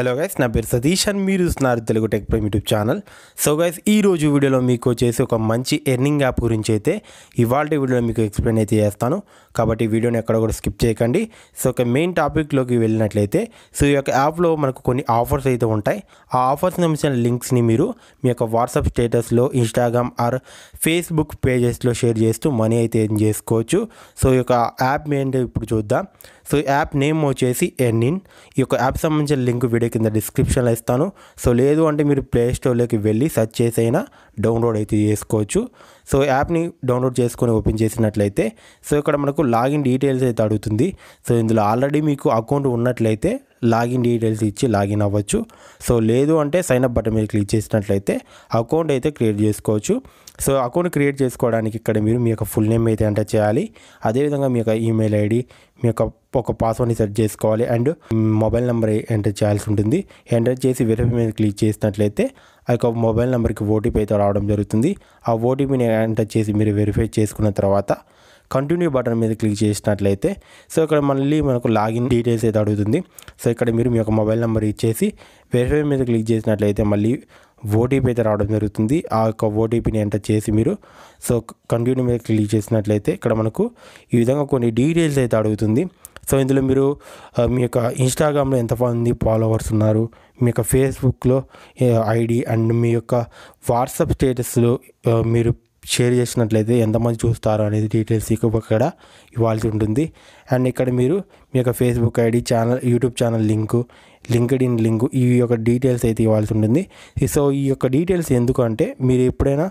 hello guys నా పేరు Satish and మీరు చూస్తున్నారు Telugu tech Prem YouTube channel so guys ఈ రోజు వీడియోలో మీకు వచ్చేసి ఒక మంచి ఎర్నింగ్ యాప్ గురించి అయితే ఇవాళ వీడియోలో మీకు ఎక్స్ప్లెయిన్ అయితే చేస్తాను కాబట్టి వీడియోని ఎక్కడ కూడా స్కిప్ చేయకండి సో ఒక మెయిన్ టాపిక్లోకి వెళ్ళినట్లయితే సో ఈ యొక్క యాప్లో మనకు కొన్ని ఆఫర్స్ అయితే ఉంటాయి ఆ ఆఫర్స్ సంబంధించిన లింక్స్ని మీరు మీ యొక్క వాట్సాప్ స్టేటస్లో ఇన్స్టాగ్రామ్ ఆర్ ఫేస్బుక్ పేజెస్లో షేర్ చేస్తూ మనీ అయితే చేసుకోవచ్చు సో ఈ యొక్క యాప్ ఏంటో ఇప్పుడు చూద్దాం సో యాప్ నేమ్ వచ్చేసి ఎర్నిన్ ఈ యొక్క యాప్ సంబంధించిన లింక్ వీడియో కింద డిస్క్రిప్షన్లో ఇస్తాను సో లేదు అంటే మీరు ప్లేస్టోర్లోకి వెళ్ళి సెర్చ్ చేసైనా డౌన్లోడ్ అయితే చేసుకోవచ్చు సో యాప్ని డౌన్లోడ్ చేసుకొని ఓపెన్ చేసినట్లయితే సో ఇక్కడ మనకు లాగిన్ డీటెయిల్స్ అయితే అడుగుతుంది సో ఇందులో ఆల్రెడీ మీకు అకౌంట్ ఉన్నట్లయితే లాగిన్ డీటెయిల్స్ ఇచ్చి లాగిన్ అవ్వచ్చు సో లేదు అంటే సైన్ అప్ బటన్ మీద క్లిక్ చేసినట్లయితే అకౌంట్ అయితే క్రియేట్ చేసుకోవచ్చు సో అకౌంట్ క్రియేట్ చేసుకోవడానికి ఇక్కడ మీరు మీ యొక్క ఫుల్ నేమ్ అయితే ఎంటర్ చేయాలి అదేవిధంగా మీ యొక్క ఈమెయిల్ ఐడి మీ యొక్క ఒక పాస్వర్డ్ని సెట్ చేసుకోవాలి అండ్ మొబైల్ నెంబర్ ఎంటర్ చేయాల్సి ఉంటుంది ఎంటర్ చేసి వెరిఫై మీద క్లిక్ చేసినట్లయితే ఆ యొక్క మొబైల్ నెంబర్కి ఓటీపీ అయితే రావడం జరుగుతుంది ఆ ఓటీపీని ఎంటర్ చేసి మీరు వెరిఫై చేసుకున్న తర్వాత కంటిన్యూ బటన్ మీద క్లిక్ చేసినట్లయితే సో ఇక్కడ మళ్ళీ మనకు లాగిన్ డీటెయిల్స్ అయితే అడుగుతుంది సో ఇక్కడ మీరు మీ యొక్క మొబైల్ నెంబర్ ఇచ్చేసి వెరిఫై మీద క్లిక్ చేసినట్లయితే మళ్ళీ ఓటీపీ అయితే రావడం జరుగుతుంది ఆ యొక్క ఓటీపీని ఎంటర్ చేసి మీరు సో కంటిన్యూ మీద క్లిక్ చేసినట్లయితే ఇక్కడ మనకు ఈ విధంగా కొన్ని డీటెయిల్స్ అయితే అడుగుతుంది సో ఇందులో మీరు మీ యొక్క ఇన్స్టాగ్రామ్లో ఎంతమంది ఫాలోవర్స్ ఉన్నారు మీ యొక్క ఫేస్బుక్లో ఐడి అండ్ మీ యొక్క వాట్సాప్ స్టేటస్లో మీరు షేర్ చేసినట్లయితే ఎంతమంది చూస్తారో అనేది డీటెయిల్స్ ఇక్కడ ఇవ్వాల్సి ఉంటుంది అండ్ ఇక్కడ మీరు మీ యొక్క Facebook ID channel YouTube channel link LinkedIn link ఈ యొక్క డీటెయిల్స్ అయితే ఇవ్వాల్సి ఉంటుంది సో ఈ యొక్క డీటెయిల్స్ ఎందుకంటే మీరు ఎప్పుడైనా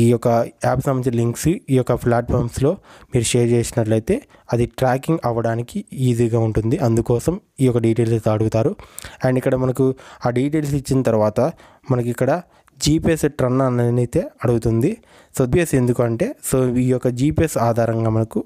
ఈ యొక్క యాప్ సంబంధించిన లింక్స్ ఈ యొక్క ప్లాట్ఫామ్స్లో మీరు షేర్ చేసినట్లయితే అది ట్రాకింగ్ అవ్వడానికి ఈజీగా ఉంటుంది అందుకోసం ఈ యొక్క డీటెయిల్స్ అడుగుతారు అండ్ ఇక్కడ మనకు ఆ డీటెయిల్స్ ఇచ్చిన తర్వాత మనకి ఇక్కడ జీపీఎస్ ట్రన్ అనేది అయితే అడుగుతుంది సో బీఎస్ ఎందుకంటే సో ఈ యొక్క జీపీఎస్ ఆధారంగా మనకు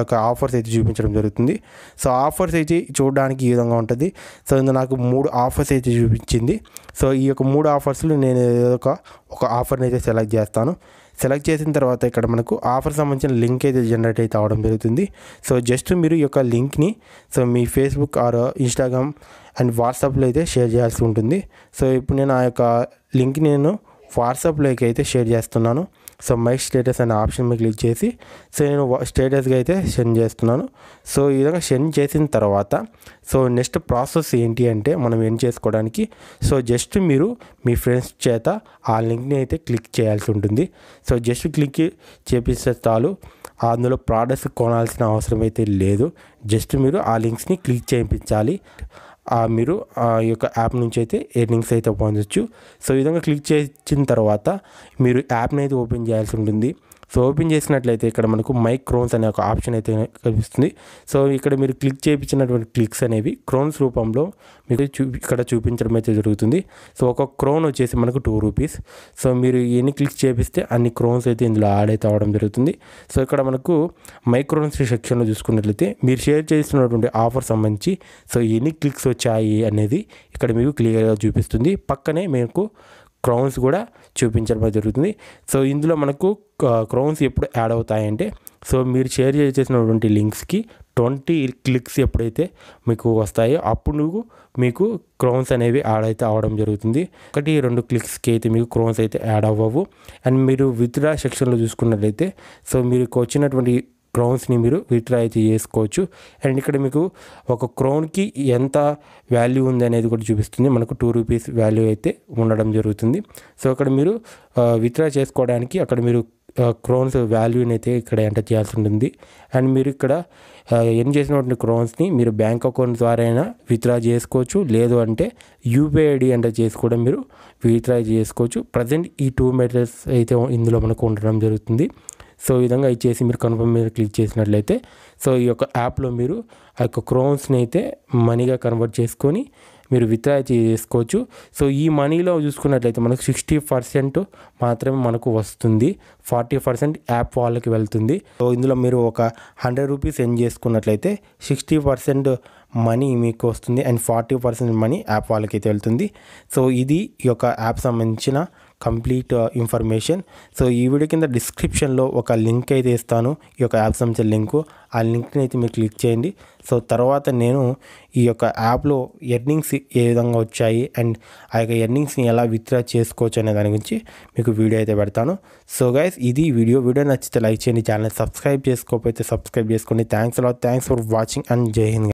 యొక్క ఆఫర్స్ అయితే చూపించడం జరుగుతుంది సో ఆఫర్స్ అయితే చూడడానికి ఈ విధంగా ఉంటుంది సో ఇందులో నాకు మూడు ఆఫర్స్ అయితే చూపించింది సో ఈ యొక్క మూడు ఆఫర్స్లో నేను ఒక ఒక ఆఫర్ని అయితే సెలెక్ట్ చేస్తాను సెలెక్ట్ చేసిన తర్వాత ఇక్కడ మనకు ఆఫర్ సంబంధించిన లింక్ అయితే జనరేట్ అయితే అవడం జరుగుతుంది సో జస్ట్ మీరు ఈ యొక్క లింక్ని సో మీ ఫేస్బుక్ ఆర్ ఇన్స్టాగ్రామ్ అండ్ వాట్సాప్లో అయితే షేర్ చేయాల్సి ఉంటుంది సో ఇప్పుడు నేను ఆ యొక్క లింక్ నేను వాట్సాప్లోకి అయితే షేర్ చేస్తున్నాను సో మై స్టేటస్ అనే ఆప్షన్ మీద క్లిక్ చేసి సో నేను స్టేటస్గా అయితే సెండ్ చేస్తున్నాను సో ఈ విధంగా సెండ్ చేసిన తర్వాత సో నెక్స్ట్ ప్రాసెస్ ఏంటి అంటే మనం ఏం చేసుకోవడానికి సో జస్ట్ మీరు మీ ఫ్రెండ్స్ చేత ఆ లింక్ని అయితే క్లిక్ చేయాల్సి ఉంటుంది సో జస్ట్ క్లిక్ చేపిస్తే చాలు అందులో ప్రోడక్ట్స్ కొనాల్సిన అవసరం అయితే లేదు జస్ట్ మీరు ఆ లింక్స్ని క్లిక్ చేయించాలి మీరు ఆ యొక్క యాప్ నుంచి అయితే ఎర్నింగ్స్ అయితే పొందొచ్చు సో ఈ విధంగా క్లిక్ చేసిన తర్వాత మీరు యాప్ని అయితే ఓపెన్ చేయాల్సి ఉంటుంది సో ఓపెన్ చేసినట్లయితే ఇక్కడ మనకు మైక్ క్రోన్స్ అనే ఒక ఆప్షన్ అయితే కనిపిస్తుంది సో ఇక్కడ మీరు క్లిక్ చేయించినటువంటి క్లిక్స్ అనేవి క్రోన్స్ రూపంలో మీకు చూ ఇక్కడ చూపించడం అయితే జరుగుతుంది సో ఒక క్రోన్ వచ్చేసి మనకు టూ రూపీస్ సో మీరు ఎన్ని క్లిక్ చేపిస్తే అన్ని క్రోన్స్ అయితే ఇందులో యాడ్ అయితే అవడం జరుగుతుంది సో ఇక్కడ మనకు మైక్రోన్స్ సెక్షన్లో చూసుకున్నట్లయితే మీరు షేర్ చేస్తున్నటువంటి ఆఫర్ సంబంధించి సో ఎన్ని క్లిక్స్ వచ్చాయి అనేది ఇక్కడ మీకు క్లియర్గా చూపిస్తుంది పక్కనే మీకు క్రౌన్స్ కూడా చూపించడం జరుగుతుంది సో ఇందులో మనకు క్రౌన్స్ ఎప్పుడు యాడ్ అవుతాయంటే సో మీరు షేర్ చేసినటువంటి లింక్స్కి ట్వంటీ క్లిక్స్ ఎప్పుడైతే మీకు వస్తాయో అప్పుడు నువ్వు మీకు క్రోన్స్ అనేవి యాడ్ అయితే అవడం జరుగుతుంది ఒకటి రెండు క్లిక్స్కి అయితే మీకు క్రోన్స్ అయితే యాడ్ అవ్వవు అండ్ మీరు విత్డ్రా సెక్షన్లో చూసుకున్నట్లయితే సో మీకు వచ్చినటువంటి క్రౌన్స్ని మీరు విత్డ్రా అయితే చేసుకోవచ్చు అండ్ ఇక్కడ మీకు ఒక క్రౌన్కి ఎంత వాల్యూ ఉంది అనేది కూడా చూపిస్తుంది మనకు టూ రూపీస్ వాల్యూ అయితే ఉండడం జరుగుతుంది సో అక్కడ మీరు విత్డ్రా చేసుకోవడానికి అక్కడ మీరు క్రోన్స్ వాల్యూని అయితే ఇక్కడ ఎంటర్ చేయాల్సి ఉంటుంది అండ్ మీరు ఇక్కడ ఏం చేసినటువంటి క్రోన్స్ని మీరు బ్యాంక్ అకౌంట్ ద్వారా అయినా విత్డ్రా చేసుకోవచ్చు లేదు అంటే యూపీఐ ఐడి ఎంటర్ చేసి కూడా మీరు విత్డ్రా చేసుకోవచ్చు ప్రజెంట్ ఈ టూ మెథడ్స్ అయితే ఇందులో మనకు ఉండడం జరుగుతుంది సో ఈ విధంగా ఇచ్చేసి మీరు కన్ఫర్మ్ మీద క్లిక్ చేసినట్లయితే సో ఈ యొక్క యాప్లో మీరు ఆ యొక్క క్రోన్స్ని అయితే మనీగా కన్వర్ట్ చేసుకొని మీరు విత్డ్రా చేసుకోవచ్చు సో ఈ మనీలో చూసుకున్నట్లయితే మనకు సిక్స్టీ పర్సెంట్ మాత్రమే మనకు వస్తుంది ఫార్టీ పర్సెంట్ యాప్ వాళ్ళకి వెళ్తుంది సో ఇందులో మీరు ఒక హండ్రెడ్ రూపీస్ సెండ్ చేసుకున్నట్లయితే సిక్స్టీ పర్సెంట్ మనీ మీకు వస్తుంది and forty percent money app వాళ్ళకైతే వెళ్తుంది సో ఇది ఈ యొక్క యాప్ సంబంధించిన కంప్లీట్ ఇన్ఫర్మేషన్ సో ఈ వీడియో కింద డిస్క్రిప్షన్లో ఒక లింక్ అయితే ఇస్తాను ఈ యొక్క యాప్ సంబంధించిన లింకు ఆ లింక్ని అయితే మీరు క్లిక్ చేయండి సో తర్వాత నేను ఈ యొక్క యాప్లో ఎర్నింగ్స్ ఏ విధంగా వచ్చాయి అండ్ ఆ యొక్క ఎర్నింగ్స్ని ఎలా విత్డ్రా చేసుకోవచ్చు అనే దాని గురించి మీకు వీడియో అయితే పెడతాను సో గైస్ ఇది వీడియో వీడియో నచ్చితే లైక్ చేయండి ఛానల్ సబ్స్క్రైబ్ చేసుకోకపోతే సబ్స్క్రైబ్ చేసుకోండి థ్యాంక్స్ అలా థ్యాంక్స్ ఫర్ వాచింగ్ అండ్ జై హింద్